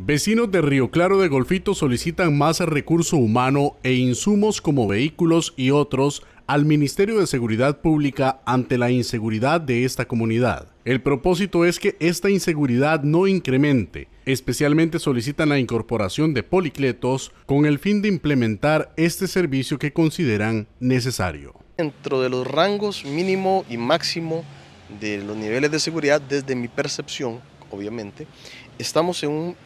Vecinos de Río Claro de Golfito solicitan más recurso humano e insumos como vehículos y otros al Ministerio de Seguridad Pública ante la inseguridad de esta comunidad. El propósito es que esta inseguridad no incremente. Especialmente solicitan la incorporación de policletos con el fin de implementar este servicio que consideran necesario. Dentro de los rangos mínimo y máximo de los niveles de seguridad, desde mi percepción, obviamente, estamos en un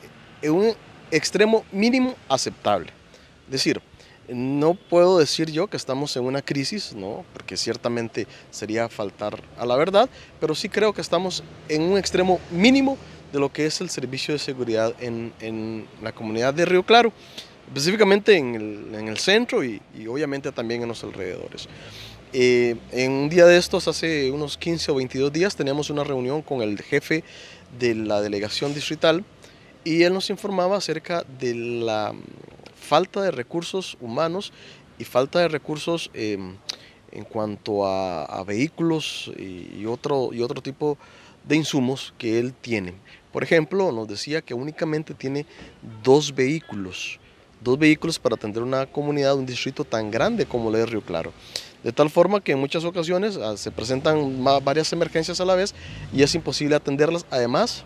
en un extremo mínimo aceptable. Es decir, no puedo decir yo que estamos en una crisis, ¿no? porque ciertamente sería faltar a la verdad, pero sí creo que estamos en un extremo mínimo de lo que es el servicio de seguridad en, la comunidad de Río Claro, específicamente en el, centro y, obviamente también en los alrededores. Eh, en un día de estos, hace unos 15 o 22 días, teníamos una reunión con el jefe de la delegación distrital y él nos informaba acerca de la mm, falta de recursos humanos y falta de recursos em, en cuanto a, vehículos y, otro, y otro tipo de insumos que él tiene. Por ejemplo, nos decía que únicamente tiene dos vehículos, dos vehículos para atender una comunidad, un distrito tan grande como lo es Río Claro. De tal forma que en muchas ocasiones ah, se presentan varias emergencias a la vez y es imposible atenderlas. Además,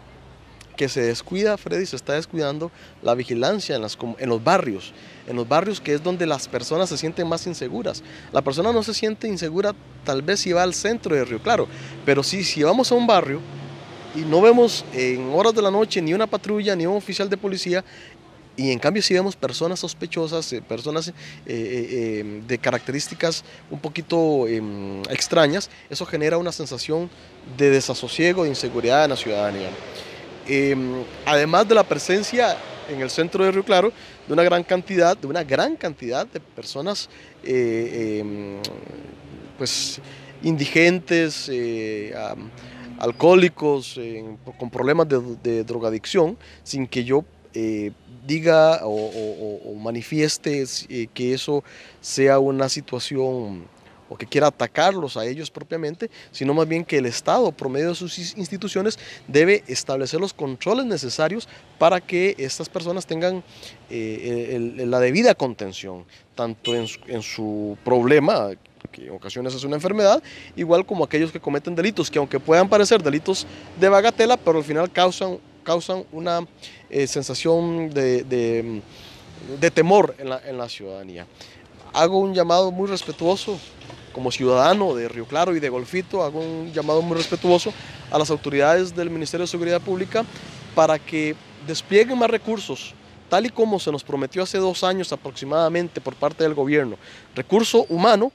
que se descuida, Freddy, se está descuidando la vigilancia en, los barrios, en los barrios que es donde las personas se sienten más inseguras. La persona no se siente insegura tal vez si va al centro de Río Claro, pero sí, si vamos a un barrio y no vemos en horas de la noche ni una patrulla ni un oficial de policía, y en cambio si vemos personas sospechosas, eh, personas eh, eh, de características un poquito em, extrañas, eso genera una sensación de desasosiego, de inseguridad en la ciudadanía. Em, además de la presencia en el centro de Río Claro de una gran cantidad, de una gran cantidad de personas eh, em, pues, indigentes, eh, alcohólicos, con problemas de, drogadicción, sin que yo eh, diga o manifieste que eso sea una situación o que quiera atacarlos a ellos propiamente, sino más bien que el Estado, por medio de sus instituciones, debe establecer los controles necesarios para que estas personas tengan eh, la debida contención, tanto en su, problema que en ocasiones es una enfermedad, igual como aquellos que cometen delitos, que aunque puedan parecer delitos de bagatela, pero al final causan, causan una eh, sensación de, temor en la, en la ciudadanía. Hago un llamado muy respetuoso como ciudadano de Río Claro y de Golfito, hago un llamado muy respetuoso a las autoridades del Ministerio de Seguridad Pública para que desplieguen más recursos, tal y como se nos prometió hace dos años aproximadamente por parte del gobierno. Recurso humano,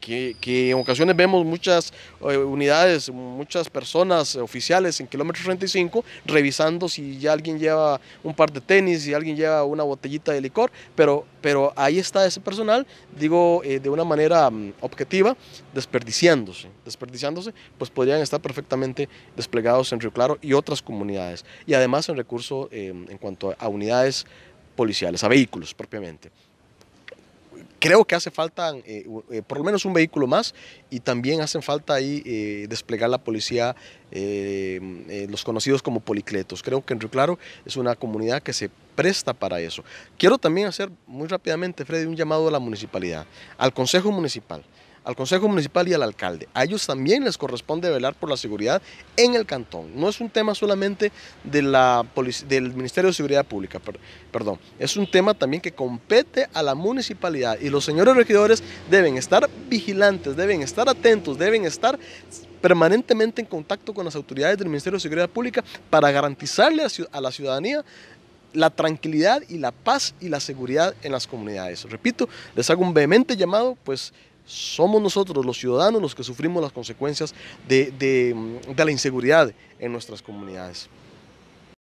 que, en ocasiones vemos muchas eh, unidades, muchas personas oficiales en kilómetros 35 revisando si ya alguien lleva un par de tenis, si alguien lleva una botellita de licor, pero, pero ahí está ese personal, digo, eh, de una manera mm, objetiva, desperdiciándose, desperdiciándose, pues podrían estar perfectamente desplegados en Río Claro y otras comunidades, y además en recurso em, en cuanto a unidades policiales, a vehículos propiamente creo que hace falta eh, eh, por lo menos un vehículo más y también hacen falta ahí eh, desplegar la policía, los conocidos como policletos. Creo que en Rio Claro es una comunidad que se presta para eso. Quiero también hacer muy rápidamente, Freddy, un llamado a la municipalidad, al Consejo Municipal al Consejo Municipal y al alcalde. A ellos también les corresponde velar por la seguridad en el cantón. No es un tema solamente de la del Ministerio de Seguridad Pública, perdón. Es un tema también que compete a la municipalidad y los señores regidores deben estar vigilantes, deben estar atentos, deben estar permanentemente en contacto con las autoridades del Ministerio de Seguridad Pública para garantizarle a la ciudadanía la tranquilidad y la paz y la seguridad en las comunidades. Repito, les hago un vehemente llamado, pues somos nosotros los ciudadanos los que sufrimos las consecuencias de, la inseguridad en nuestras comunidades.